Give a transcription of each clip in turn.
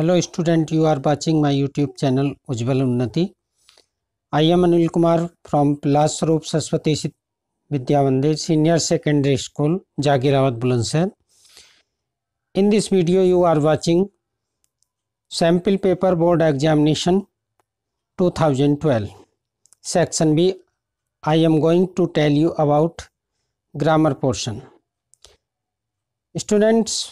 Hello student you are watching my YouTube channel Ujjwal Unnati I am Anil Kumar from प्लास Roop Saraswati Vidya Mandir senior secondary school Jagirawat Bulandshahr in this video you are watching sample paper board examination 2012 section B I am going to tell you about grammar portion students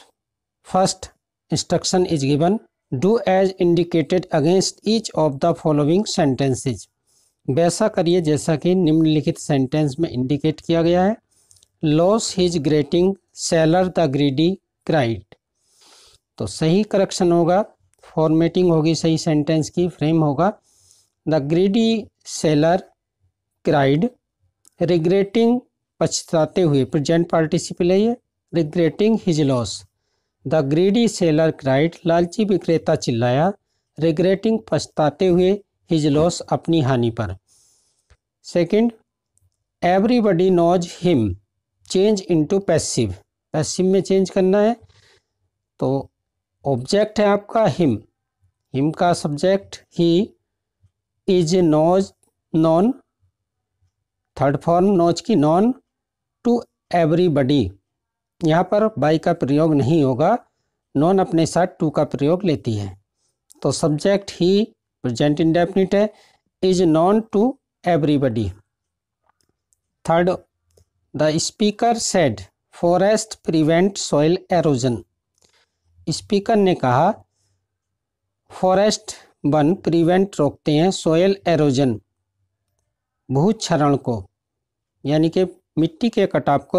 first instruction is given do as indicated against each of the following sentences वैसा करिए जैसा कि निम्नलिखित sentence में indicate किया गया है loss his regretting seller the greedy cried तो सही करेक्शन होगा फॉर्मेटिंग होगी सही सेंटेंस की फ्रेम होगा the greedy seller cried regretting पछताते हुए प्रेजेंट पार्टिसिपल है ये regretting his loss the greedy seller cried लालची विक्रेता चिल्लाया रिग्रेटिंग पछताते हुए हिज लॉस अपनी हानि पर second everybody knows him change into passive passive में चेंज करना है तो ऑब्जेक्ट है आपका हिम हिम का सब्जेक्ट ही is knows known third form knows की नॉन टू एवरीबडी यहाँ पर बाई का प्रयोग नहीं होगा नॉन अपने साथ टू का प्रयोग लेती है तो सब्जेक्ट ही प्रेजेंट इंडेफिनिट है is known to everybody third the speaker said forest prevent soil erosion speaker ने कहा फॉरेस्ट वन प्रिवेंट रोकते हैं सोयल एरोजन भूक्षरण को यानी कि मिट्टी के कटाव को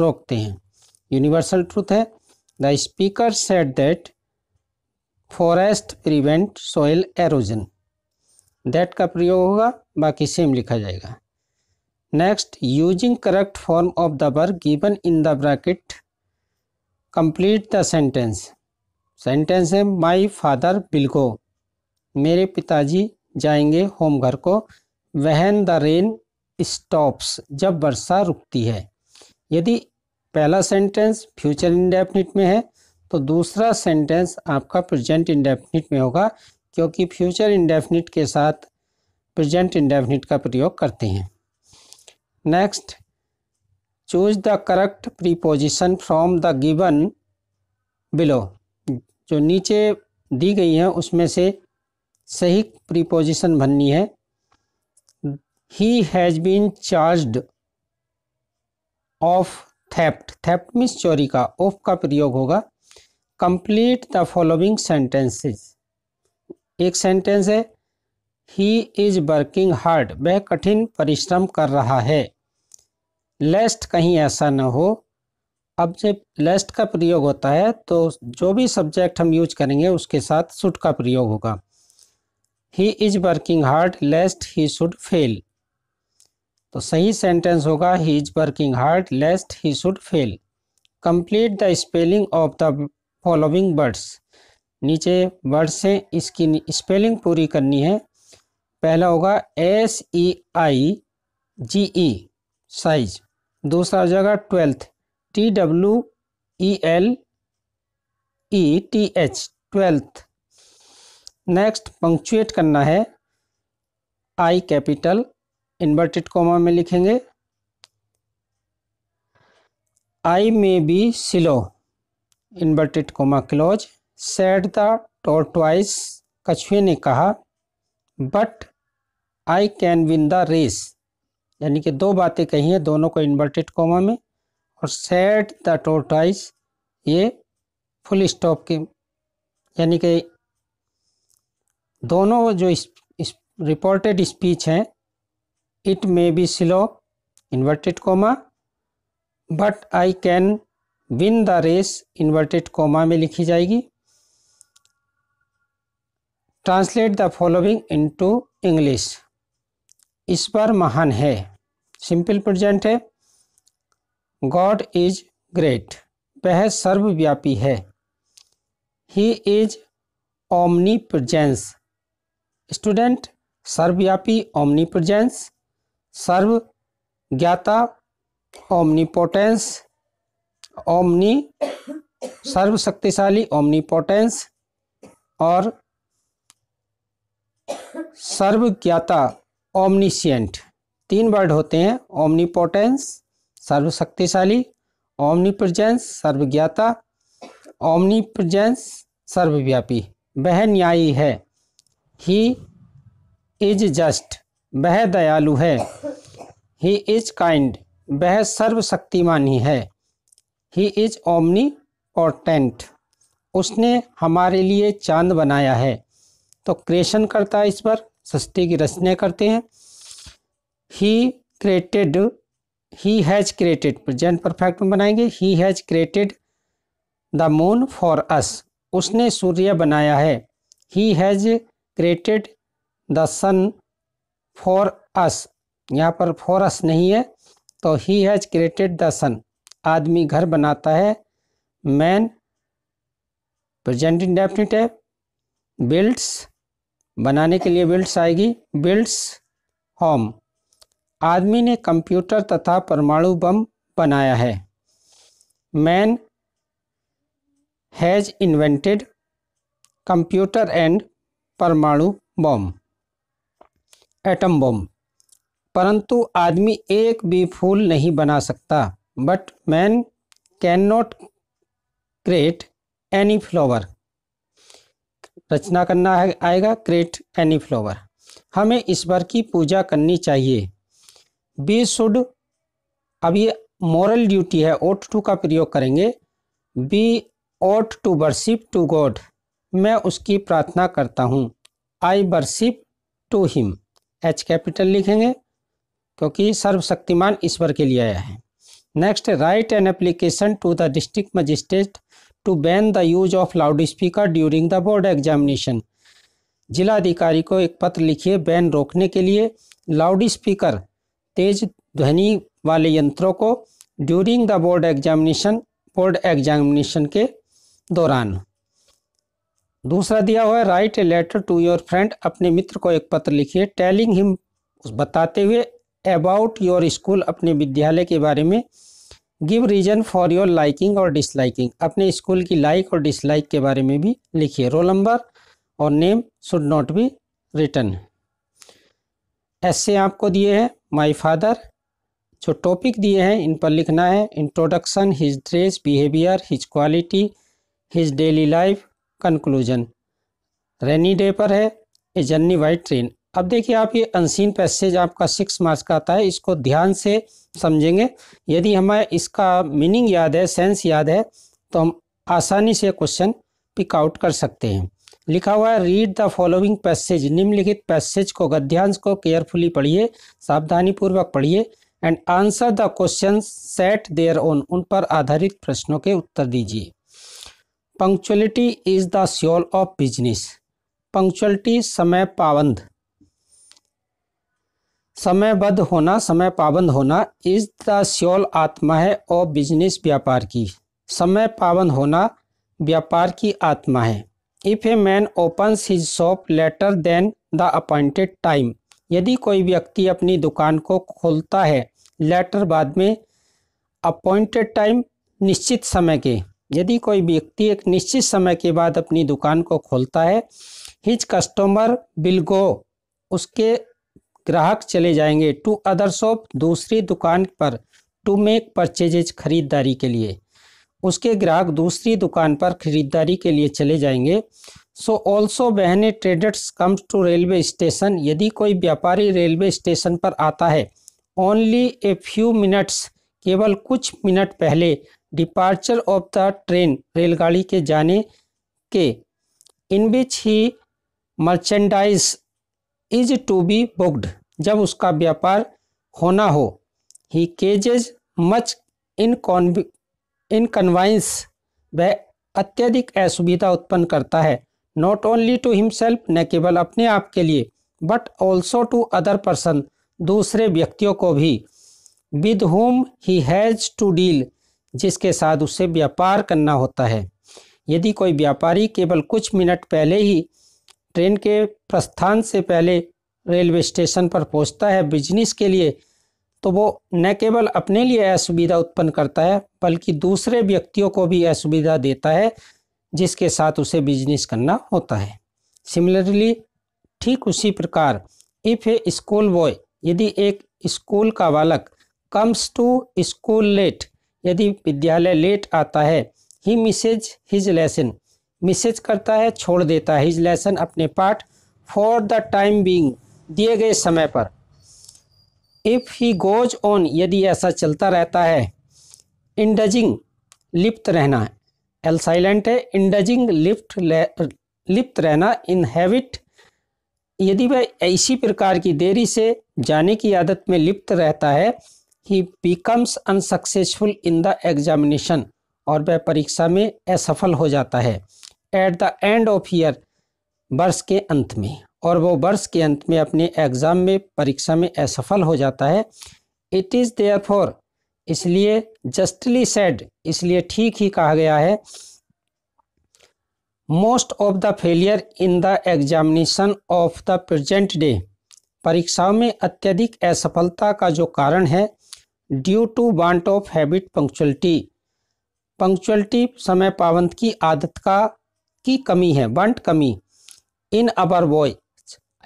रोकते हैं यूनिवर्सल ट्रूथ है the speaker said that forest prevent soil erosion that का प्रयोग होगा बाकी सेम लिखा जाएगा next using correct form of the verb given in the bracket complete the sentence sentence है माई फादर विल गो मेरे पिताजी जाएंगे होम घर को वहन द रेन स्टॉप्स जब वर्षा रुकती है यदि पहला सेंटेंस फ्यूचर इंडेफिनिट में है तो दूसरा सेंटेंस आपका प्रेजेंट इंडेफिनिट में होगा क्योंकि फ्यूचर इंडेफिनिट के साथ प्रेजेंट इंडेफिनिट का प्रयोग करते हैं next choose the correct preposition from the given below जो नीचे दी गई है उसमें से सही प्रीपोजिशन भननी है he has been charged of theft theft means चोरी का ऑफ का प्रयोग होगा कंप्लीट द फॉलोइंग सेंटेंसेस एक सेंटेंस है ही इज वर्किंग हार्ड वह कठिन परिश्रम कर रहा है लेस्ट कहीं ऐसा न हो अब जब लेस्ट का प्रयोग होता है तो जो भी सब्जेक्ट हम यूज करेंगे उसके साथ सुट का प्रयोग होगा he is working hard lest he should fail तो सही सेंटेंस होगा he is working hard lest he should fail complete the spelling of the following words नीचे वर्ड्स हैं इसकी स्पेलिंग पूरी करनी है पहला होगा एस ई आई जी ई साइज दूसरा हो जाएगा twelfth T W E L E T H twelfth next punctuate करना है आई कैपिटल इन्वर्टेड कॉमा में लिखेंगे I may be slow inverted comma close said the tortoise कछुए ने कहा but I can win the race यानी कि दो बातें कही हैं दोनों को इन्वर्टेड कोमा में और सेड द टॉर्टवाइस ये फुल स्टॉप के यानी कि दोनों जो रिपोर्टेड स्पीच हैं it may be slow inverted comma but I can win the race inverted comma में लिखी जाएगी translate the following into English इस पर महान है सिंपल प्रेजेंट है गॉड इज ग्रेट वह सर्वव्यापी है he is omni presence student सर्वव्यापी ओमनी प्रजेंस सर्व ज्ञाता ओमनीपोटेंस ओमनी सर्वशक्तिशाली ओमनीपोटेंस और सर्वज्ञाता ओमनीशियंट तीन वर्ड होते हैं ओमनीपोटेंस सर्वशक्तिशाली ओमनी प्रजेंस सर्वज्ञाता ओमनी प्रजेंस सर्वव्यापी वह न्यायी है ही इज जस्ट वह दयालु है ही इज काइंड वह सर्वशक्तिमान ही है ही इज ओमनी और टेंट उसने हमारे लिए चांद बनाया है तो क्रिएशन करता है इस पर सृष्टि की रचना करते हैं he created he has created present perfect में बनाएंगे he has created the moon for us उसने सूर्य बनाया है he has created the sun for us यहाँ पर फोरस नहीं है तो he has created the sun आदमी घर बनाता है मैन प्रजेंट इंडेफिनिट है बिल्ड्स बनाने के लिए बिल्ड्स आएगी बिल्ड्स होम आदमी ने कंप्यूटर तथा परमाणु बम बनाया है man has invented computer and परमाणु बम एटम बम परंतु आदमी एक भी फूल नहीं बना सकता but man can not create any flower रचना करना है आएगा क्रिएट एनी फ्लावर हमें ईश्वर की पूजा करनी चाहिए बी शुड अब ये मॉरल ड्यूटी है ओट टू का प्रयोग करेंगे be ought to worship to God मैं उसकी प्रार्थना करता हूँ I worship to him H capital लिखेंगे क्योंकि सर्वशक्तिमान ईश्वर के लिए आया है next write an application to the district magistrate to ban the use of loud speaker during the board examination जिला अधिकारी को एक पत्र लिखिए बैन रोकने के लिए लाउड स्पीकर तेज ध्वनि वाले यंत्रों को during the board examination board examination के दौरान दूसरा दिया हुआ है write a letter to your friend अपने मित्र को एक पत्र लिखिए टेलिंग हिम बताते हुए अबाउट योर स्कूल अपने विद्यालय के बारे में give reason for your liking और डिसलाइकिंग अपने स्कूल की लाइक और डिसलाइक के बारे में भी लिखिए रोल नंबर और name should not be written ऐसे आपको दिए हैं माई फादर जो टॉपिक दिए हैं इन पर लिखना है introduction his dress behaviour his quality his daily life conclusion rainy day पर है ए जर्नी वाइट ट्रेन अब देखिए आप ये अनसीन पैसेज आपका सिक्स मार्क्स का आता है इसको ध्यान से समझेंगे यदि हमें इसका मीनिंग याद है सेंस याद है तो हम आसानी से क्वेश्चन पिक आउट कर सकते हैं लिखा हुआ है रीड द फॉलोइंग पैसेज निम्नलिखित पैसेज को गद्यांश को केयरफुली पढ़िए सावधानी पूर्वक पढ़िए and answer the question set thereon उन पर आधारित प्रश्नों के उत्तर दीजिए punctuality is the soul of business punctuality समय पाबंद समयबद्ध होना समय पाबंद होना इज द श्योल आत्मा है और बिजनेस व्यापार की समय पाबंद होना व्यापार की आत्मा है if a man opens his shop later then the appointed time यदि कोई व्यक्ति अपनी दुकान को खोलता है लेटर बाद में अपॉइंटेड टाइम निश्चित समय के यदि कोई व्यक्ति एक निश्चित समय के बाद अपनी दुकान को खोलता है हिज कस्टमर बिल गो उसके ग्राहक चले जाएंगे टू अदर शॉप दूसरी दुकान पर टू मेक परचेजेज खरीदारी के लिए उसके ग्राहक दूसरी दुकान पर खरीदारी के लिए चले जाएंगे सो ऑल्सो बहने traders comes to railway station यदि कोई व्यापारी रेलवे स्टेशन पर आता है ओनली ए फ्यू मिनट्स केवल कुछ मिनट पहले डिपार्चर ऑफ द ट्रेन रेलगाड़ी के जाने के इन बिच ही merchandise is to be booked जब उसका व्यापार होना हो ही केजेज मच इन इनकन्वाइंस वह अत्यधिक असुविधा उत्पन्न करता है नॉट ओनली टू हिमसेल्फ न केवल अपने आप के लिए but also to other person दूसरे व्यक्तियों को भी with whom he has to deal जिसके साथ उसे व्यापार करना होता है यदि कोई व्यापारी केवल कुछ मिनट पहले ही ट्रेन के प्रस्थान से पहले रेलवे स्टेशन पर पहुंचता है बिजनेस के लिए तो वो न केवल अपने लिए असुविधा उत्पन्न करता है बल्कि दूसरे व्यक्तियों को भी असुविधा देता है जिसके साथ उसे बिजनेस करना होता है सिमिलरली ठीक उसी प्रकार इफ़ ए स्कूल बॉय यदि एक स्कूल का बालक कम्स टू स्कूल लेट यदि विद्यालय लेट आता है he misses his lesson misses करता है छोड़ देता है हिज लेसन अपने part for the time being दिए गए समय पर इफ़ ही गोज ऑन यदि ऐसा चलता रहता है इंडजिंग लिप्त रहना है एल साइलेंट है इंडजिंग लिप्ट लिप्त रहना इन हैविट यदि वह इसी प्रकार की देरी से जाने की आदत में लिप्त रहता है he becomes unsuccessful in the examination और वह परीक्षा में असफल हो जाता है at the end of year वर्ष के अंत में और वो वर्ष के अंत में अपने एग्ज़ाम में परीक्षा में असफल हो जाता है इट इज़ देयर इसलिए जस्टली सेड इसलिए ठीक ही कहा गया है most of the failure in the examination of the present day परीक्षाओं में अत्यधिक असफलता का जो कारण है due to want of habit punctuality punctuality समय पाबंद की आदत का की कमी है वांट कमी इन अवर बॉय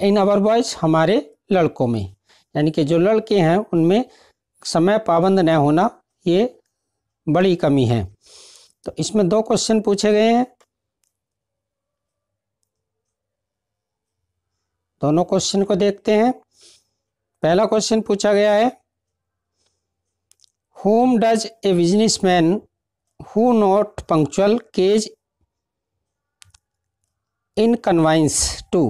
इन अवर बॉयज हमारे लड़कों में यानी कि जो लड़के हैं उनमें समय पाबंद न होना ये बड़ी कमी है तो इसमें दो क्वेश्चन पूछे गए हैं दोनों क्वेश्चन को देखते हैं पहला क्वेश्चन पूछा गया है a business man who not punctual causes inconvenience to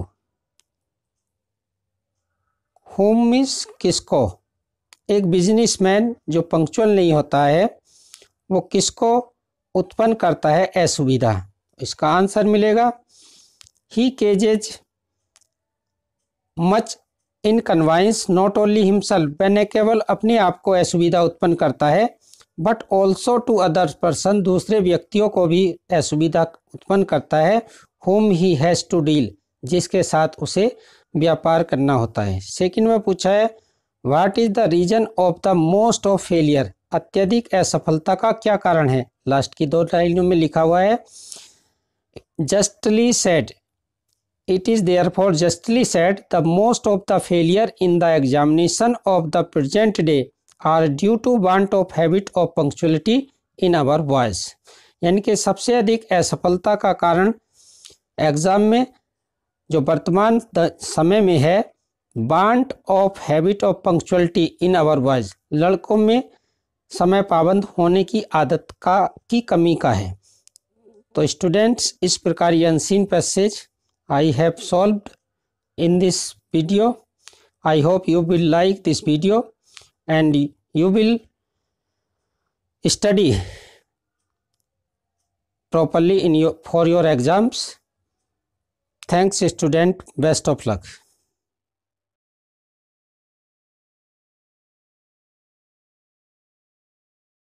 whom means किसको एक बिजनेसमैन जो पंक्चुअल नहीं होता है वो किसको उत्पन्न करता है असुविधा इसका आंसर मिलेगा he causes much inconvenience not only himself वह केवल अपने आप को असुविधा उत्पन्न करता है but also to other person दूसरे व्यक्तियों को भी असुविधा उत्पन्न करता है whom he has to deal जिसके साथ उसे व्यापार करना होता है सेकंड में पूछा है what is the reason of the most of failure अत्यधिक असफलता का क्या कारण है लास्ट की दो लाइनों में लिखा हुआ है justly said it is therefore justly said the most of the failure in the examination of the present day are due to want of habit of punctuality in our boys यानी कि सबसे अधिक असफलता का कारण exam में जो वर्तमान समय में है want of habit of punctuality in our boys लड़कों में समय पाबंद होने की आदत का की कमी का है तो स्टूडेंट्स इस प्रकार ये unseen passage I have solved in this video I hope you will like this video and you will study properly in your for your exams Thanks student, best of luck.